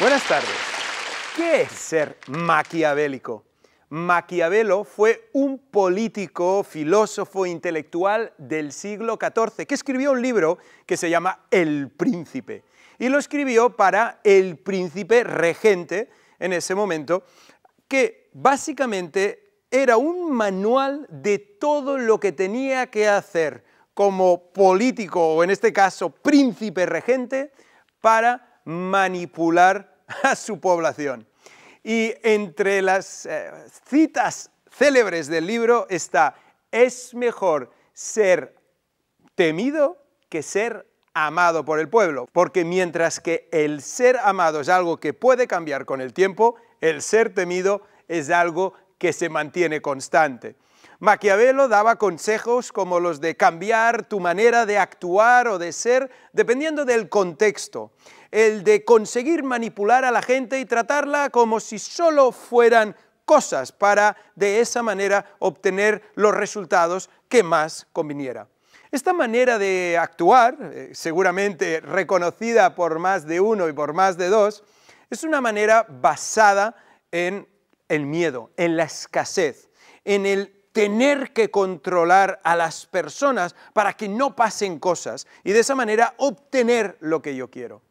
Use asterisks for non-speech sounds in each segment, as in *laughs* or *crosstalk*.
Buenas tardes. ¿Qué es ser maquiavélico? Maquiavelo fue un político, filósofo, intelectual del siglo XIV que escribió un libro que se llama El Príncipe. Y lo escribió para el príncipe regente en ese momento, que básicamente era un manual de todo lo que tenía que hacer como político, o en este caso príncipe regente, para manipular *laughs* a su población. Y entre las eh, citas célebres del libro está, es mejor ser temido que ser amado por el pueblo, porque mientras que el ser amado es algo que puede cambiar con el tiempo, el ser temido es algo que se mantiene constante. Maquiavelo daba consejos como los de cambiar tu manera de actuar o de ser dependiendo del contexto, el de conseguir manipular a la gente y tratarla como si solo fueran cosas para de esa manera obtener los resultados que más conviniera. Esta manera de actuar, eh, seguramente reconocida por más de uno y por más de dos, es una manera basada en el miedo, en la escasez, en el tener que controlar a las personas para que no pasen cosas y de esa manera obtener lo que yo quiero.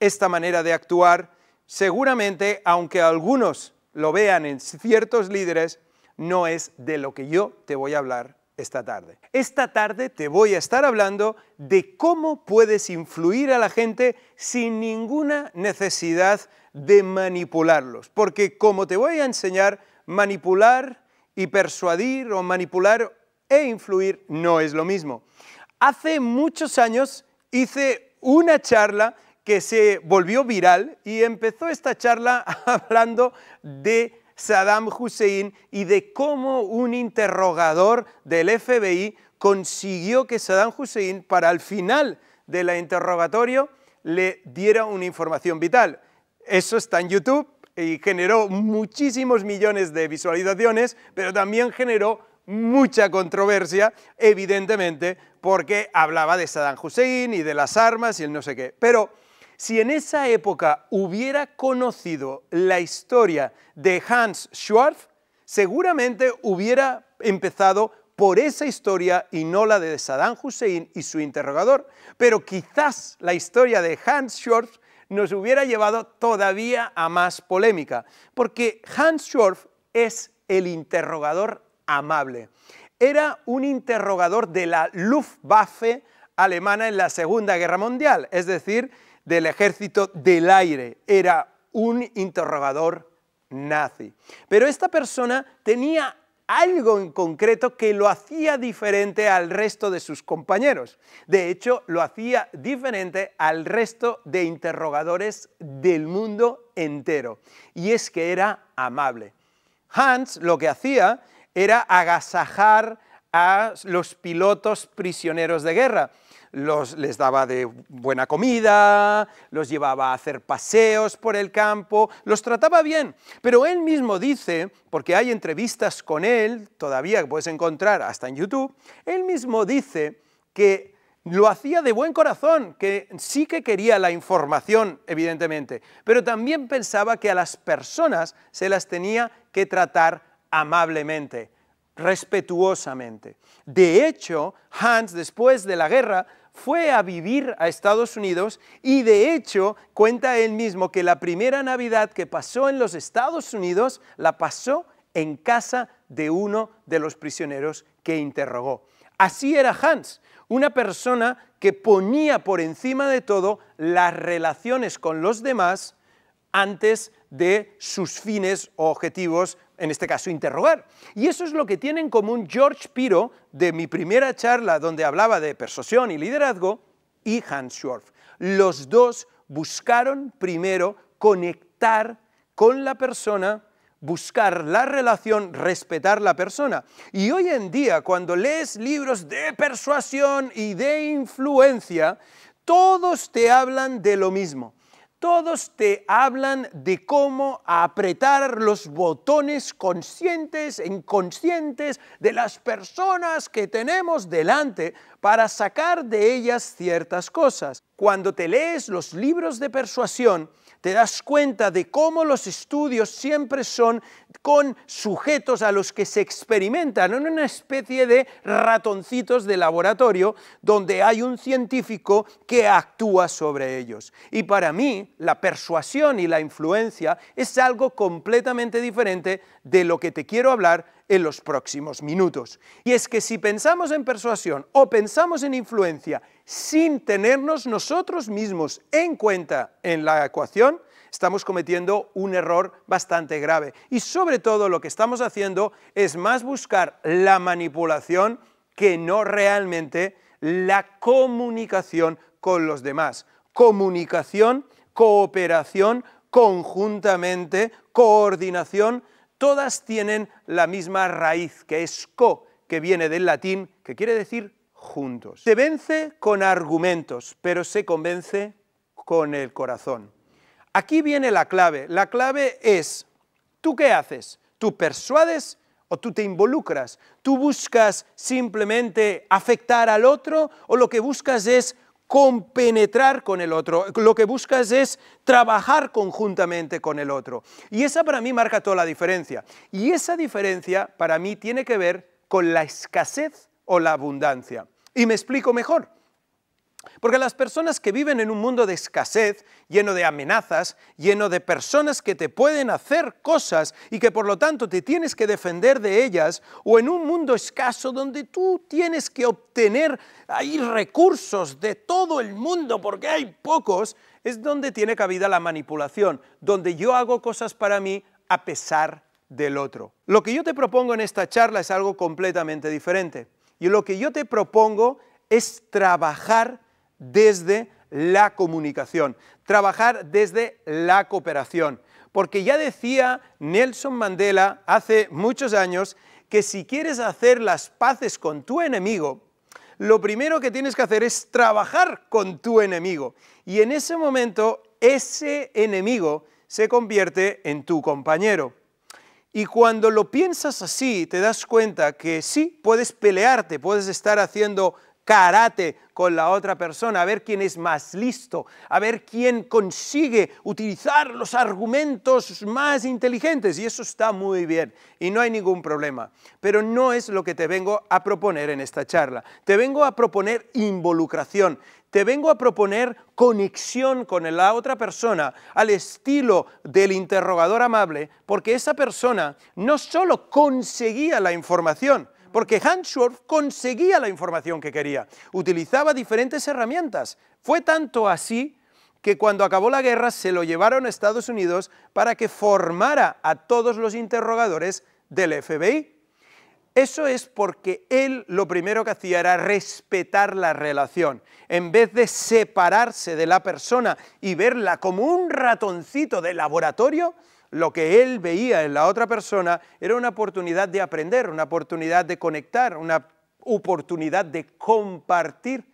Esta manera de actuar seguramente, aunque algunos lo vean en ciertos líderes, no es de lo que yo te voy a hablar esta tarde. Esta tarde te voy a estar hablando de cómo puedes influir a la gente sin ninguna necesidad de manipularlos, porque como te voy a enseñar, manipular y persuadir o manipular e influir no es lo mismo. Hace muchos años hice una charla que se volvió viral y empezó esta charla *laughs* hablando de Saddam Hussein y de cómo un interrogador del FBI consiguió que Saddam Hussein para el final del interrogatorio le diera una información vital. Eso está en YouTube, y generó muchísimos millones de visualizaciones, pero también generó mucha controversia, evidentemente, porque hablaba de Saddam Hussein y de las armas y el no sé qué. Pero si en esa época hubiera conocido la historia de Hans Schwarz, seguramente hubiera empezado por esa historia y no la de Saddam Hussein y su interrogador. Pero quizás la historia de Hans Schwarz nos hubiera llevado todavía a más polémica, porque Hans Schorf es el interrogador amable. Era un interrogador de la Luftwaffe alemana en la Segunda Guerra Mundial, es decir, del ejército del aire. Era un interrogador nazi. Pero esta persona tenía algo en concreto que lo hacía diferente al resto de sus compañeros. De hecho, lo hacía diferente al resto de interrogadores del mundo entero. Y es que era amable. Hans lo que hacía era agasajar a los pilotos prisioneros de guerra los, les daba de buena comida, los llevaba a hacer paseos por el campo, los trataba bien. Pero él mismo dice, porque hay entrevistas con él, todavía puedes encontrar hasta en YouTube, él mismo dice que lo hacía de buen corazón, que sí que quería la información, evidentemente, pero también pensaba que a las personas se las tenía que tratar amablemente, respetuosamente. De hecho, Hans, después de la guerra, fue a vivir a Estados Unidos y de hecho cuenta él mismo que la primera Navidad que pasó en los Estados Unidos la pasó en casa de uno de los prisioneros que interrogó. Así era Hans, una persona que ponía por encima de todo las relaciones con los demás antes de sus fines o objetivos en este caso interrogar. Y eso es lo que tienen en común George Piro de mi primera charla donde hablaba de persuasión y liderazgo y Hans schwartz Los dos buscaron primero conectar con la persona, buscar la relación, respetar la persona. Y hoy en día, cuando lees libros de persuasión y de influencia, todos te hablan de lo mismo todos te hablan de cómo apretar los botones conscientes e inconscientes de las personas que tenemos delante para sacar de ellas ciertas cosas. Cuando te lees los libros de persuasión, te das cuenta de cómo los estudios siempre son con sujetos a los que se experimentan, en una especie de ratoncitos de laboratorio donde hay un científico que actúa sobre ellos. Y para mí, la persuasión y la influencia es algo completamente diferente de lo que te quiero hablar en los próximos minutos. Y es que si pensamos en persuasión o pensamos en influencia sin tenernos nosotros mismos en cuenta en la ecuación, estamos cometiendo un error bastante grave. Y sobre todo lo que estamos haciendo es más buscar la manipulación que no realmente la comunicación con los demás. Comunicación, cooperación, conjuntamente, coordinación, todas tienen la misma raíz, que es co, que viene del latín, que quiere decir juntos. Se vence con argumentos, pero se convence con el corazón. Aquí viene la clave. La clave es, ¿tú qué haces? ¿Tú persuades o tú te involucras? ¿Tú buscas simplemente afectar al otro o lo que buscas es compenetrar con el otro. Lo que buscas es trabajar conjuntamente con el otro. Y esa para mí marca toda la diferencia. Y esa diferencia para mí tiene que ver con la escasez o la abundancia. Y me explico mejor. Porque las personas que viven en un mundo de escasez, lleno de amenazas, lleno de personas que te pueden hacer cosas y que por lo tanto te tienes que defender de ellas, o en un mundo escaso donde tú tienes que obtener ahí recursos de todo el mundo porque hay pocos, es donde tiene cabida la manipulación, donde yo hago cosas para mí a pesar del otro. Lo que yo te propongo en esta charla es algo completamente diferente. Y lo que yo te propongo es trabajar desde la comunicación, trabajar desde la cooperación. Porque ya decía Nelson Mandela hace muchos años que si quieres hacer las paces con tu enemigo, lo primero que tienes que hacer es trabajar con tu enemigo. Y en ese momento ese enemigo se convierte en tu compañero. Y cuando lo piensas así, te das cuenta que sí, puedes pelearte, puedes estar haciendo karate con la otra persona, a ver quién es más listo, a ver quién consigue utilizar los argumentos más inteligentes. Y eso está muy bien y no hay ningún problema. Pero no es lo que te vengo a proponer en esta charla. Te vengo a proponer involucración. Te vengo a proponer conexión con la otra persona al estilo del interrogador amable, porque esa persona no solo conseguía la información, porque Hansworth conseguía la información que quería, utilizaba diferentes herramientas. Fue tanto así que cuando acabó la guerra se lo llevaron a Estados Unidos para que formara a todos los interrogadores del FBI. Eso es porque él lo primero que hacía era respetar la relación. En vez de separarse de la persona y verla como un ratoncito de laboratorio, lo que él veía en la otra persona era una oportunidad de aprender, una oportunidad de conectar, una oportunidad de compartir.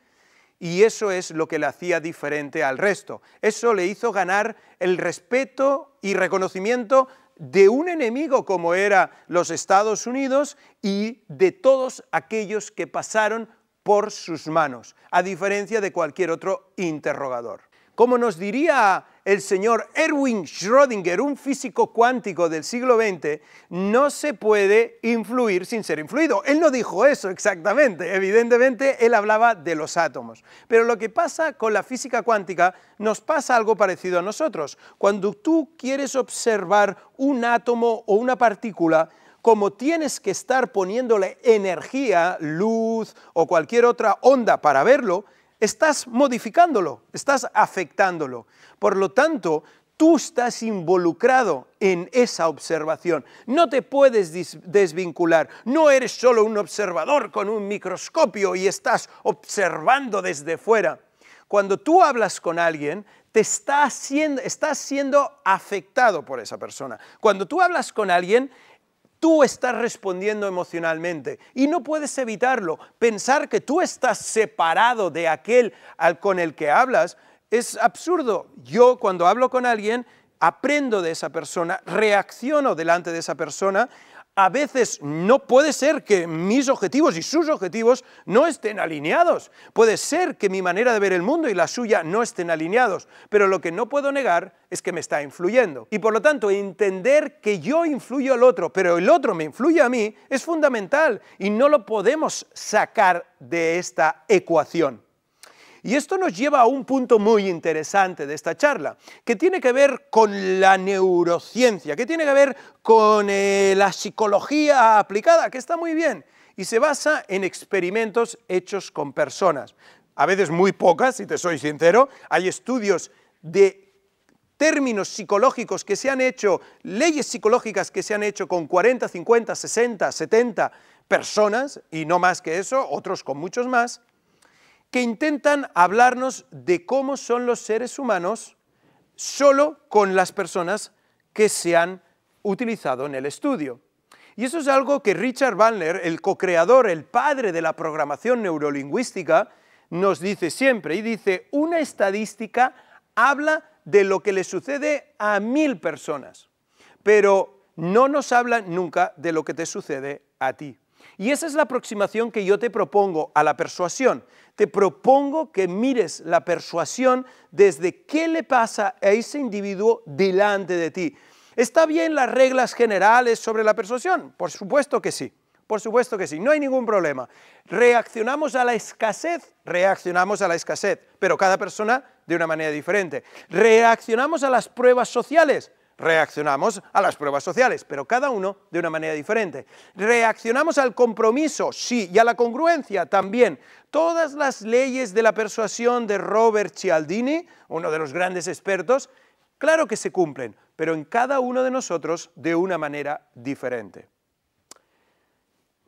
Y eso es lo que le hacía diferente al resto. Eso le hizo ganar el respeto y reconocimiento de un enemigo como eran los Estados Unidos y de todos aquellos que pasaron por sus manos, a diferencia de cualquier otro interrogador. Como nos diría el señor Erwin Schrödinger, un físico cuántico del siglo XX, no se puede influir sin ser influido. Él no dijo eso exactamente, evidentemente él hablaba de los átomos. Pero lo que pasa con la física cuántica nos pasa algo parecido a nosotros. Cuando tú quieres observar un átomo o una partícula, como tienes que estar poniéndole energía, luz o cualquier otra onda para verlo, estás modificándolo, estás afectándolo. Por lo tanto, tú estás involucrado en esa observación. No te puedes desvincular. No eres solo un observador con un microscopio y estás observando desde fuera. Cuando tú hablas con alguien, te está siendo, estás siendo afectado por esa persona. Cuando tú hablas con alguien, Tú estás respondiendo emocionalmente y no puedes evitarlo. Pensar que tú estás separado de aquel al con el que hablas es absurdo. Yo cuando hablo con alguien aprendo de esa persona, reacciono delante de esa persona, a veces no puede ser que mis objetivos y sus objetivos no estén alineados. Puede ser que mi manera de ver el mundo y la suya no estén alineados, pero lo que no puedo negar es que me está influyendo. Y por lo tanto, entender que yo influyo al otro, pero el otro me influye a mí, es fundamental y no lo podemos sacar de esta ecuación. Y esto nos lleva a un punto muy interesante de esta charla, que tiene que ver con la neurociencia, que tiene que ver con eh, la psicología aplicada, que está muy bien, y se basa en experimentos hechos con personas. A veces muy pocas, si te soy sincero, hay estudios de términos psicológicos que se han hecho, leyes psicológicas que se han hecho con 40, 50, 60, 70 personas, y no más que eso, otros con muchos más, que intentan hablarnos de cómo son los seres humanos solo con las personas que se han utilizado en el estudio. Y eso es algo que Richard Bandler, el co-creador, el padre de la programación neurolingüística, nos dice siempre. Y dice, una estadística habla de lo que le sucede a mil personas, pero no nos habla nunca de lo que te sucede a ti. Y esa es la aproximación que yo te propongo a la persuasión. Te propongo que mires la persuasión desde qué le pasa a ese individuo delante de ti. ¿Está bien las reglas generales sobre la persuasión? Por supuesto que sí. Por supuesto que sí, no hay ningún problema. Reaccionamos a la escasez, reaccionamos a la escasez, pero cada persona de una manera diferente. Reaccionamos a las pruebas sociales, Reaccionamos a las pruebas sociales, pero cada uno de una manera diferente. Reaccionamos al compromiso, sí, y a la congruencia también. Todas las leyes de la persuasión de Robert Cialdini, uno de los grandes expertos, claro que se cumplen, pero en cada uno de nosotros de una manera diferente.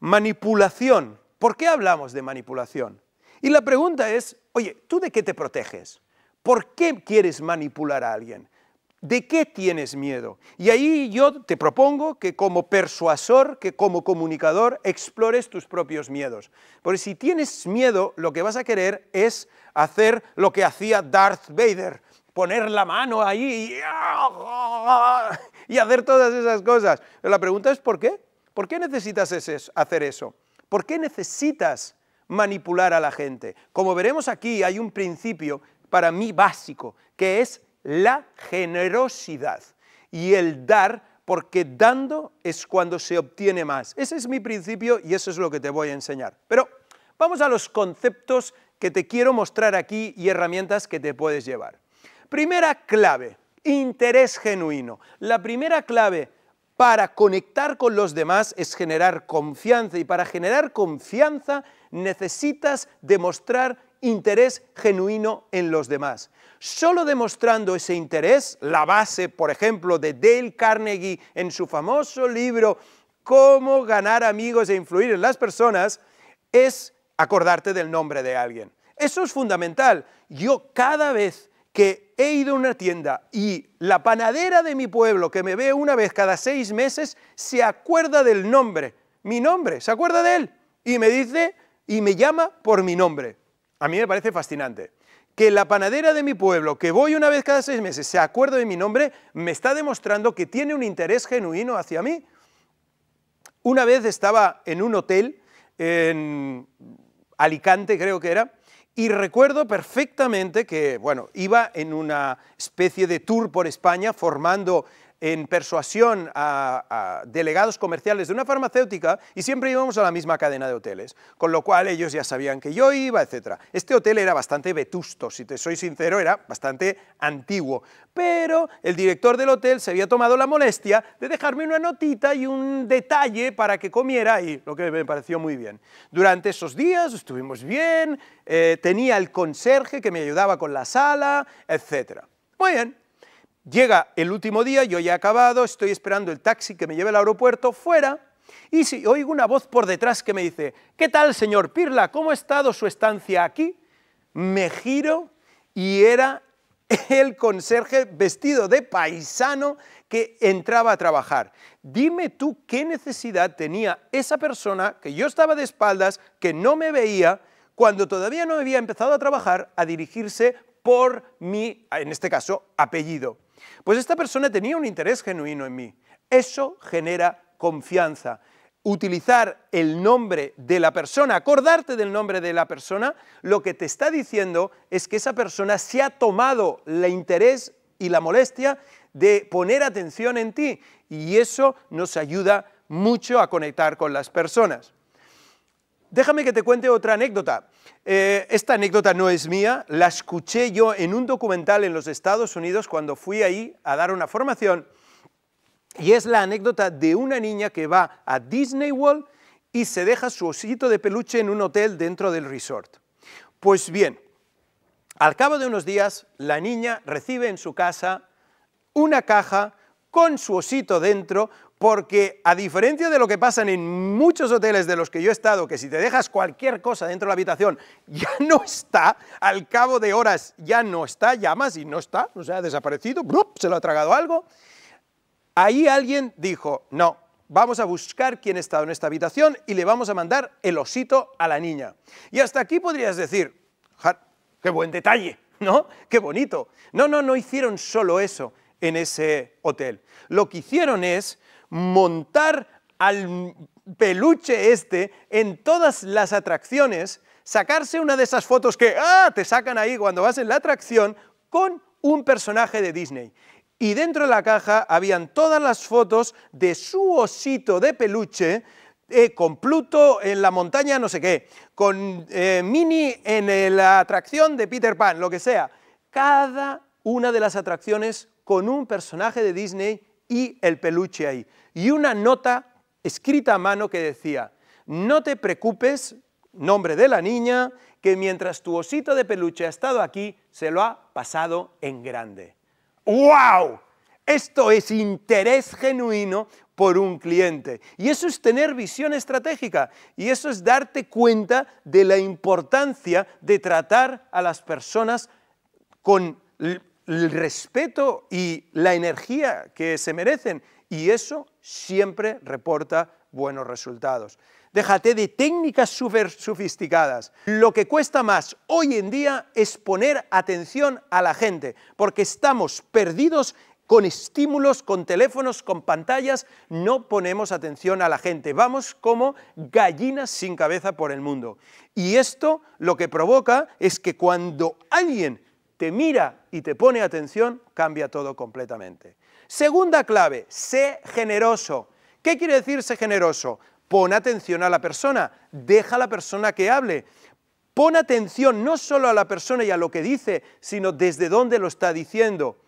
Manipulación. ¿Por qué hablamos de manipulación? Y la pregunta es, oye, ¿tú de qué te proteges? ¿Por qué quieres manipular a alguien? ¿De qué tienes miedo? Y ahí yo te propongo que como persuasor, que como comunicador, explores tus propios miedos. Porque si tienes miedo, lo que vas a querer es hacer lo que hacía Darth Vader, poner la mano ahí y, hacer todas esas cosas. la pregunta es ¿por qué? ¿Por qué necesitas hacer eso? ¿Por qué necesitas manipular a la gente? Como veremos aquí, hay un principio para mí básico, que es la generosidad y el dar, porque dando es cuando se obtiene más. Ese es mi principio y eso es lo que te voy a enseñar. Pero vamos a los conceptos que te quiero mostrar aquí y herramientas que te puedes llevar. Primera clave, interés genuino. La primera clave para conectar con los demás es generar confianza y para generar confianza necesitas demostrar interés genuino en los demás solo demostrando ese interés, la base, por ejemplo, de Dale Carnegie en su famoso libro Cómo ganar amigos e influir en las personas, es acordarte del nombre de alguien. Eso es fundamental. Yo cada vez que he ido a una tienda y la panadera de mi pueblo, que me ve una vez cada seis meses, se acuerda del nombre, mi nombre, se acuerda de él, y me dice y me llama por mi nombre. A mí me parece fascinante que la panadera de mi pueblo, que voy una vez cada seis meses, se acuerda de mi nombre, me está demostrando que tiene un interés genuino hacia mí. Una vez estaba en un hotel, en Alicante creo que era, y recuerdo perfectamente que, bueno, iba en una especie de tour por España formando en persuasión a, delegados comerciales de una farmacéutica y siempre íbamos a la misma cadena de hoteles, con lo cual ellos ya sabían que yo iba, etc. Este hotel era bastante vetusto, si te soy sincero, era bastante antiguo, pero el director del hotel se había tomado la molestia de dejarme una notita y un detalle para que comiera y lo que me pareció muy bien. Durante esos días estuvimos bien, eh, tenía el conserje que me ayudaba con la sala, etc. Muy bien, Llega el último día, yo ya he acabado, estoy esperando el taxi que me lleve al aeropuerto, fuera, y si oigo una voz por detrás que me dice, ¿qué tal, señor Pirla? ¿Cómo ha estado su estancia aquí? Me giro y era *laughs* el conserje vestido de paisano que entraba a trabajar. Dime tú qué necesidad tenía esa persona, que yo estaba de espaldas, que no me veía, cuando todavía no había empezado a trabajar, a dirigirse por mi, en este caso, apellido. Pues esta persona tenía un interés genuino en mí. Eso genera confianza. Utilizar el nombre de la persona, acordarte del nombre de la persona, lo que te está diciendo es que esa persona se ha tomado el interés y la molestia de poner atención en ti y eso nos ayuda mucho a conectar con las personas. Déjame que te cuente otra anécdota. Eh, esta anécdota no es mía, la escuché yo en un documental en los Estados Unidos cuando fui ahí a dar una formación. Y es la anécdota de una niña que va a Disney World y se deja su osito de peluche en un hotel dentro del resort. Pues bien, al cabo de unos días, la niña recibe en su casa una caja con su osito dentro, porque a diferencia de lo que pasan en muchos hoteles de los que yo he estado, que si te dejas cualquier cosa dentro de la habitación, *laughs* ya no está, al cabo de horas ya no está, llamas y no está, o sea, ha desaparecido, se lo ha tragado algo. Ahí alguien dijo, no, vamos a buscar quién ha estado en esta habitación y le vamos a mandar el osito a la niña. Y hasta aquí podrías decir, qué buen detalle, ¿no? Qué bonito. No, no, no hicieron solo eso en ese hotel. Lo que hicieron es montar al peluche este en todas las atracciones, sacarse una de esas fotos que ah, te sacan ahí cuando vas en la atracción con un personaje de Disney. Y dentro de la caja habían todas las fotos de su osito de peluche eh, con Pluto en la montaña no sé qué, con eh, Minnie Mini en eh, la atracción de Peter Pan, lo que sea. Cada una de las atracciones con un personaje de Disney y el peluche ahí. Y una nota escrita a mano que decía, no te preocupes, nombre de la niña, que mientras tu osito de peluche ha estado aquí, se lo ha pasado en grande. ¡Wow! Esto es interés genuino por un cliente. Y eso es tener visión estratégica. Y eso es darte cuenta de la importancia de tratar a las personas con el respeto y la energía que se merecen y eso siempre reporta buenos resultados. Déjate de técnicas súper sofisticadas. Lo que cuesta más hoy en día es poner atención a la gente, porque estamos perdidos con estímulos, con teléfonos, con pantallas, no ponemos atención a la gente. Vamos como gallinas sin cabeza por el mundo. Y esto lo que provoca es que cuando alguien te mira y te pone atención, cambia todo completamente. Segunda clave, sé generoso. ¿Qué quiere decir ser generoso? Pon atención a la persona, deja a la persona que hable. Pon atención no solo a la persona y a lo que dice, sino desde dónde lo está diciendo.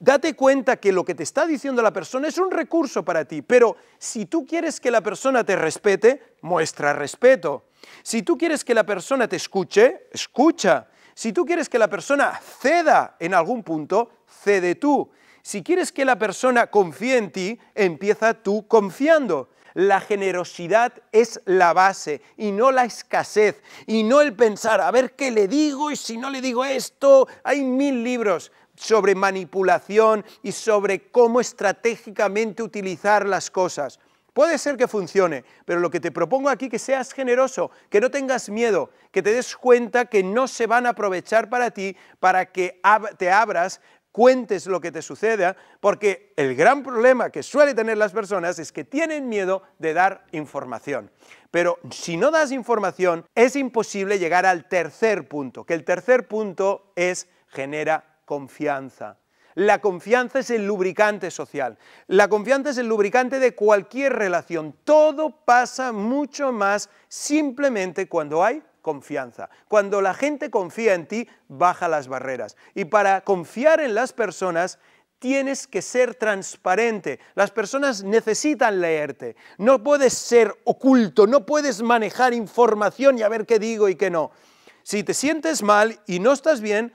Date cuenta que lo que te está diciendo la persona es un recurso para ti, pero si tú quieres que la persona te respete, muestra respeto. Si tú quieres que la persona te escuche, escucha. Si tú quieres que la persona ceda en algún punto, cede tú. Si quieres que la persona confíe en ti, empieza tú confiando. La generosidad es la base y no la escasez y no el pensar, a ver qué le digo y si no le digo esto, hay mil libros sobre manipulación y sobre cómo estratégicamente utilizar las cosas. Puede ser que funcione, pero lo que te propongo aquí que seas generoso, que no tengas miedo, que te des cuenta que no se van a aprovechar para ti, para que te abras, cuentes lo que te suceda, porque el gran problema que suele tener las personas es que tienen miedo de dar información. Pero si no das información, es imposible llegar al tercer punto, que el tercer punto es genera confianza. La confianza es el lubricante social. La confianza es el lubricante de cualquier relación. Todo pasa mucho más simplemente cuando hay confianza. Cuando la gente confía en ti, baja las barreras. Y para confiar en las personas, tienes que ser transparente. Las personas necesitan leerte. No puedes ser oculto, no puedes manejar información y a ver qué digo y qué no. Si te sientes mal y no estás bien,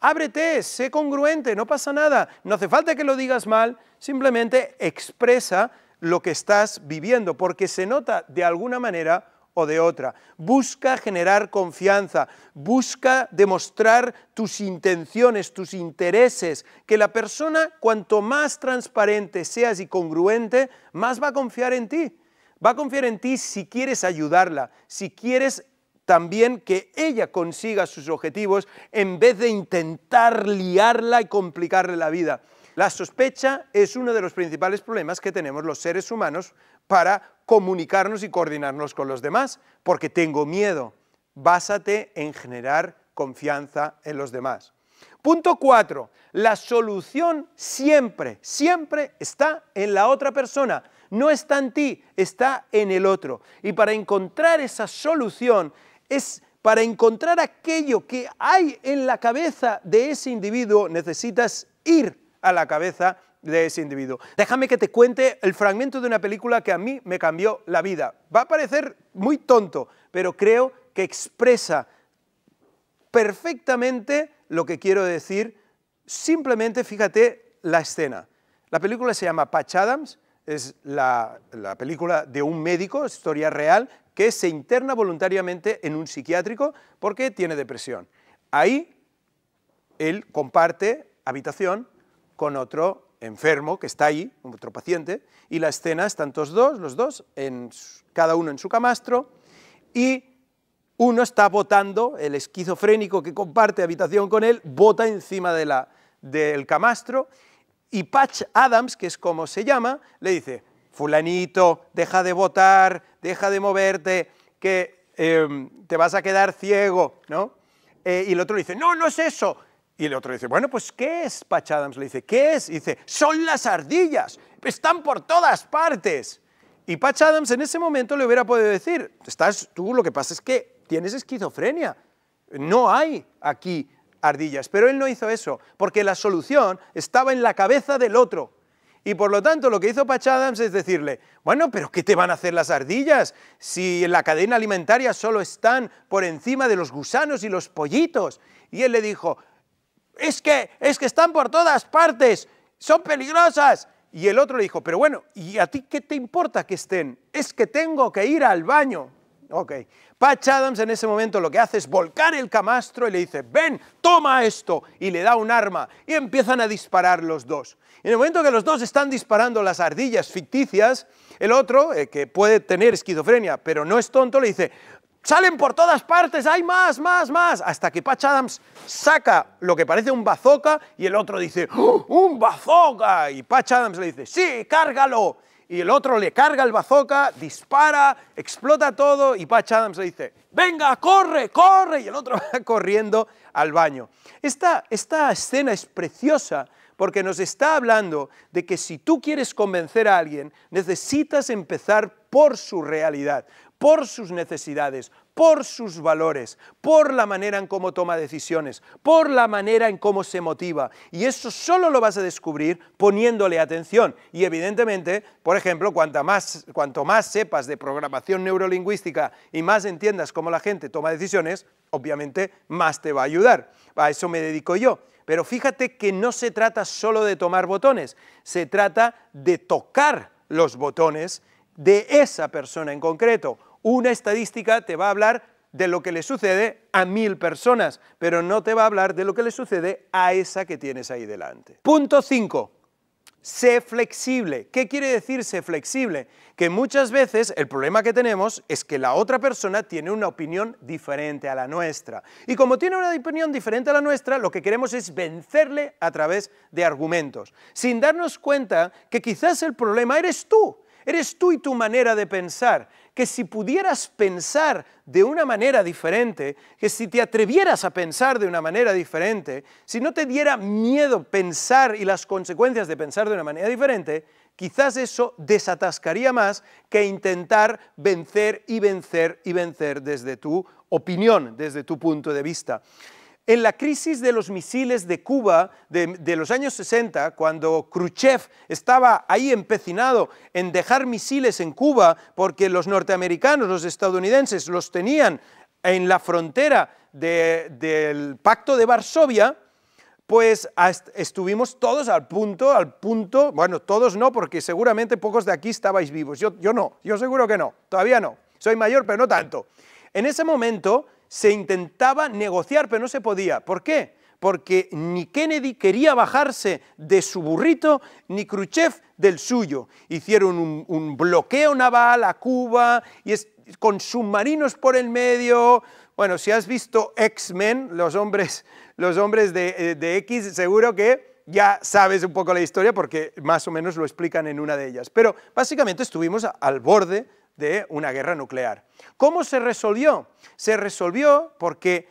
ábrete, sé congruente, no pasa nada, no hace falta que lo digas mal, simplemente expresa lo que estás viviendo, porque se nota de alguna manera o de otra. Busca generar confianza, busca demostrar tus intenciones, tus intereses, que la persona cuanto más transparente seas y congruente, más va a confiar en ti. Va a confiar en ti si quieres ayudarla, si quieres también que ella consiga sus objetivos en vez de intentar liarla y complicarle la vida. La sospecha es uno de los principales problemas que tenemos los seres humanos para comunicarnos y coordinarnos con los demás, porque tengo miedo. Básate en generar confianza en los demás. Punto 4. La solución siempre, siempre está en la otra persona. No está en ti, está en el otro. Y para encontrar esa solución es para encontrar aquello que hay en la cabeza de ese individuo, necesitas ir a la cabeza de ese individuo. Déjame que te cuente el fragmento de una película que a mí me cambió la vida. Va a parecer muy tonto, pero creo que expresa perfectamente lo que quiero decir. Simplemente fíjate la escena. La película se llama Patch Adams, es la, película de un médico, historia real, que se interna voluntariamente en un psiquiátrico porque tiene depresión. Ahí él comparte habitación con otro enfermo que está ahí, otro paciente, y la escena están todos dos, los dos, en, cada uno en su camastro, y uno está votando, el esquizofrénico que comparte habitación con él, bota encima de la, del camastro, y Patch Adams, que es como se llama, le dice, fulanito, deja de votar, deja de moverte, que em, te vas a quedar ciego, ¿no? Eh, y el otro dice, no, no es eso. Y el otro dice, bueno, pues ¿qué es? Patch Adams le dice, ¿qué es? Y dice, son las ardillas, están por todas partes. Y Patch Adams en ese momento le hubiera podido decir, estás tú, lo que pasa es que tienes esquizofrenia, no hay aquí ardillas. Pero él no hizo eso, porque la solución estaba en la cabeza del otro. Y por lo tanto, lo que hizo Pach Adams es decirle, bueno, pero ¿qué te van a hacer las ardillas si en la cadena alimentaria solo están por encima de los gusanos y los pollitos? Y él le dijo, es que, es que están por todas partes, son peligrosas. Y el otro le dijo, pero bueno, ¿y a ti qué te importa que estén? Es que tengo que ir al baño. Ok. Patch Adams en ese momento lo que hace es volcar el camastro y le dice, ven, toma esto, y le da un arma, y empiezan a disparar los dos. Y en el momento que los dos están disparando las ardillas ficticias, el otro, eh, que puede tener esquizofrenia, pero no es tonto, le dice, salen por todas partes, hay más, más, más, hasta que Patch Adams saca lo que parece un bazooka y el otro dice, ¡Oh, ¡un bazooka! Y Patch Adams le dice, sí, cárgalo y el otro le carga el bazooka, dispara, explota todo y Patch Adams le dice, venga, corre, corre, y el otro *laughs* va corriendo al baño. Esta, esta escena es preciosa porque nos está hablando de que si tú quieres convencer a alguien, necesitas empezar por su realidad por sus necesidades, por sus valores, por la manera en cómo toma decisiones, por la manera en cómo se motiva. Y eso solo lo vas a descubrir poniéndole atención. Y evidentemente, por ejemplo, cuanto más, sepas de programación neurolingüística y más entiendas cómo la gente toma decisiones, obviamente más te va a ayudar. A eso me dedico yo. Pero fíjate que no se trata solo de tomar botones, se trata de tocar los botones de esa persona en concreto una estadística te va a hablar de lo que le sucede a mil personas, pero no te va a hablar de lo que le sucede a esa que tienes ahí delante. Punto 5. Sé flexible. ¿Qué quiere decir sé flexible? Que muchas veces el problema que tenemos es que la otra persona tiene una opinión diferente a la nuestra. Y como tiene una opinión diferente a la nuestra, lo que queremos es vencerle a través de argumentos, sin darnos cuenta que quizás el problema eres tú Eres tú y tu manera de pensar, que si pudieras pensar de una manera diferente, que si te atrevieras a pensar de una manera diferente, si no te diera miedo pensar y las consecuencias de pensar de una manera diferente, quizás eso desatascaría más que intentar vencer y vencer y vencer desde tu opinión, desde tu punto de vista. En la crisis de los misiles de Cuba de, los años 60, cuando Khrushchev estaba ahí empecinado en dejar misiles en Cuba porque los norteamericanos, los estadounidenses los tenían en la frontera del Pacto de Varsovia, pues estuvimos todos al punto, al punto, bueno, todos no, porque seguramente pocos de aquí estabais vivos, yo, yo no, yo seguro que no, todavía no, soy mayor pero no tanto. En ese momento se intentaba negociar, pero no se podía. ¿Por qué? Porque ni Kennedy quería bajarse de su burrito, ni Khrushchev del suyo. Hicieron un, bloqueo naval a Cuba, y con submarinos por el medio. Bueno, si has visto X-Men, los hombres, los hombres de, eh, de X, seguro que ya sabes un poco la historia porque más o menos lo explican en una de ellas. Pero básicamente estuvimos al borde de una guerra nuclear. ¿Cómo se resolvió? Se resolvió porque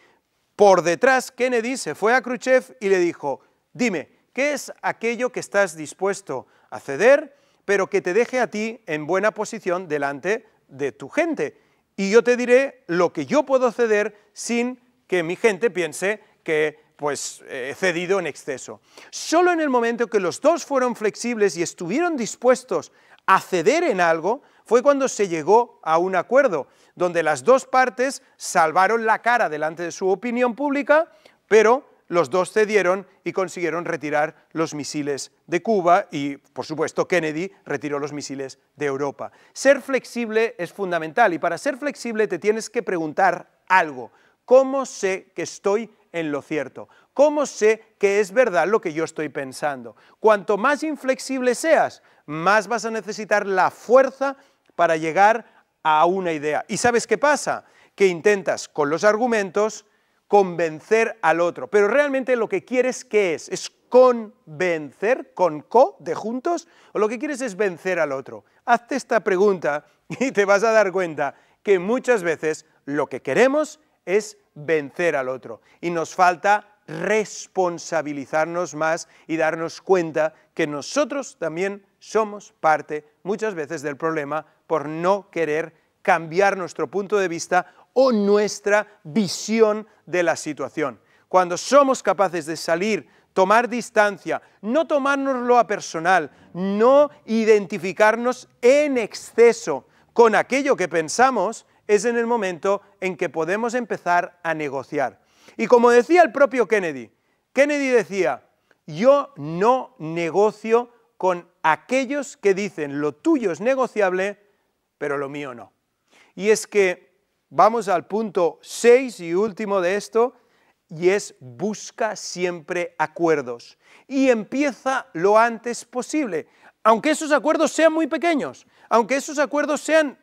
por detrás Kennedy se fue a Khrushchev y le dijo, dime, ¿qué es aquello que estás dispuesto a ceder, pero que te deje a ti en buena posición delante de tu gente? Y yo te diré lo que yo puedo ceder sin que mi gente piense que pues cedido en exceso. Solo en el momento que los dos fueron flexibles y estuvieron dispuestos a ceder en algo, fue cuando se llegó a un acuerdo, donde las dos partes salvaron la cara delante de su opinión pública, pero los dos cedieron y consiguieron retirar los misiles de Cuba y, por supuesto, Kennedy retiró los misiles de Europa. Ser flexible es fundamental y para ser flexible te tienes que preguntar algo. ¿Cómo sé que estoy en lo cierto? ¿Cómo sé que es verdad lo que yo estoy pensando? Cuanto más inflexible seas, más vas a necesitar la fuerza para llegar a una idea. ¿Y sabes qué pasa? Que intentas con los argumentos convencer al otro, pero realmente lo que quieres ¿qué es? Es convencer, con co, de juntos, o lo que quieres es vencer al otro. Hazte esta pregunta *laughs* y te vas a dar cuenta que muchas veces lo que queremos es vencer al otro y nos falta responsabilizarnos más y darnos cuenta que nosotros también somos parte muchas veces del problema por no querer cambiar nuestro punto de vista o nuestra visión de la situación. Cuando somos capaces de salir, tomar distancia, no tomárnoslo a personal, no identificarnos en exceso con aquello que pensamos, es en el momento en que podemos empezar a negociar. Y como decía el propio Kennedy, Kennedy decía, yo no negocio con aquellos que dicen lo tuyo es negociable, pero lo mío no. Y es que vamos al punto 6 y último de esto, y es busca siempre acuerdos. Y empieza lo antes posible, aunque esos acuerdos sean muy pequeños, aunque esos acuerdos sean,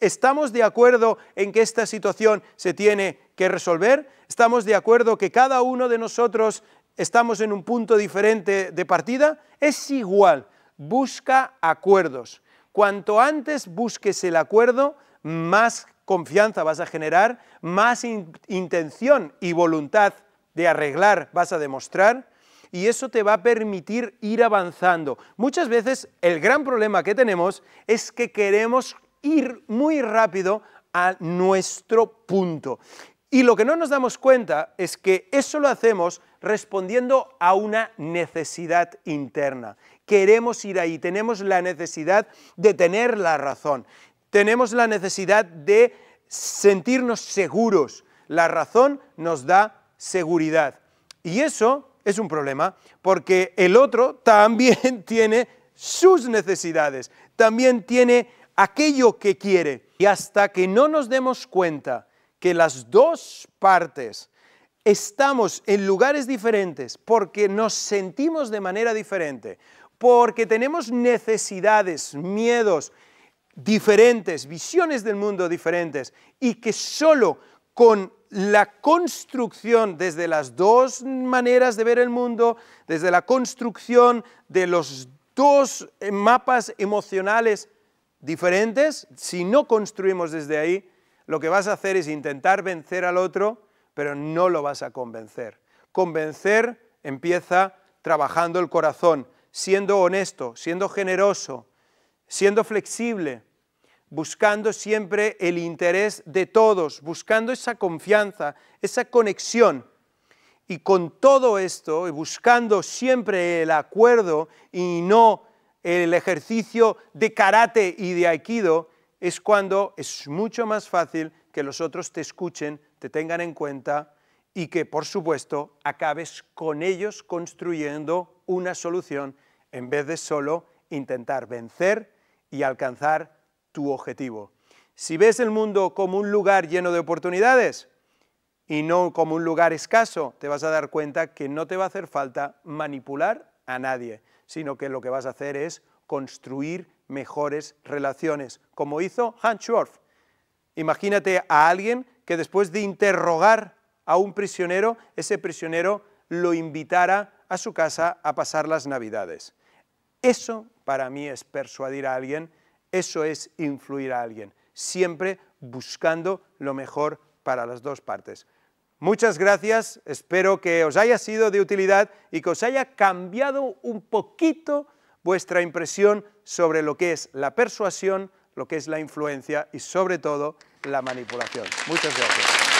estamos de acuerdo en que esta situación se tiene que resolver, estamos de acuerdo que cada uno de nosotros estamos en un punto diferente de partida, es igual busca acuerdos. Cuanto antes busques el acuerdo, más confianza vas a generar, más intención y voluntad de arreglar vas a demostrar y eso te va a permitir ir avanzando. Muchas veces el gran problema que tenemos es que queremos ir muy rápido a nuestro punto. Y lo que no nos damos cuenta es que eso lo hacemos respondiendo a una necesidad interna queremos ir ahí, tenemos la necesidad de tener la razón, tenemos la necesidad de sentirnos seguros. La razón nos da seguridad. Y eso es un problema, porque el otro también *laughs* tiene sus necesidades, también tiene aquello que quiere. Y hasta que no nos demos cuenta que las dos partes estamos en lugares diferentes porque nos sentimos de manera diferente, porque tenemos necesidades, miedos diferentes, visiones del mundo diferentes, y que solo con la construcción desde las dos maneras de ver el mundo, desde la construcción de los dos eh, mapas emocionales diferentes, si no construimos desde ahí, lo que vas a hacer es intentar vencer al otro, pero no lo vas a convencer. Convencer empieza trabajando el corazón, siendo honesto, siendo generoso, siendo flexible, buscando siempre el interés de todos, buscando esa confianza, esa conexión. Y con todo esto, buscando siempre el acuerdo y no el ejercicio de karate y de aikido, es cuando es mucho más fácil que los otros te escuchen, te tengan en cuenta y que, por supuesto, acabes con ellos construyendo una solución en vez de solo intentar vencer y alcanzar tu objetivo. Si ves el mundo como un lugar lleno de oportunidades y no como un lugar escaso, te vas a dar cuenta que no te va a hacer falta manipular a nadie, sino que lo que vas a hacer es construir mejores relaciones, como hizo Hans Schorf. Imagínate a alguien que después de interrogar a un prisionero, ese prisionero lo invitara a su casa a pasar las Navidades. Eso para mí es persuadir a alguien, eso es influir a alguien, siempre buscando lo mejor para las dos partes. Muchas gracias, espero que os haya sido de utilidad y que os haya cambiado un poquito vuestra impresión sobre lo que es la persuasión, lo que es la influencia y sobre todo la manipulación. Muchas gracias.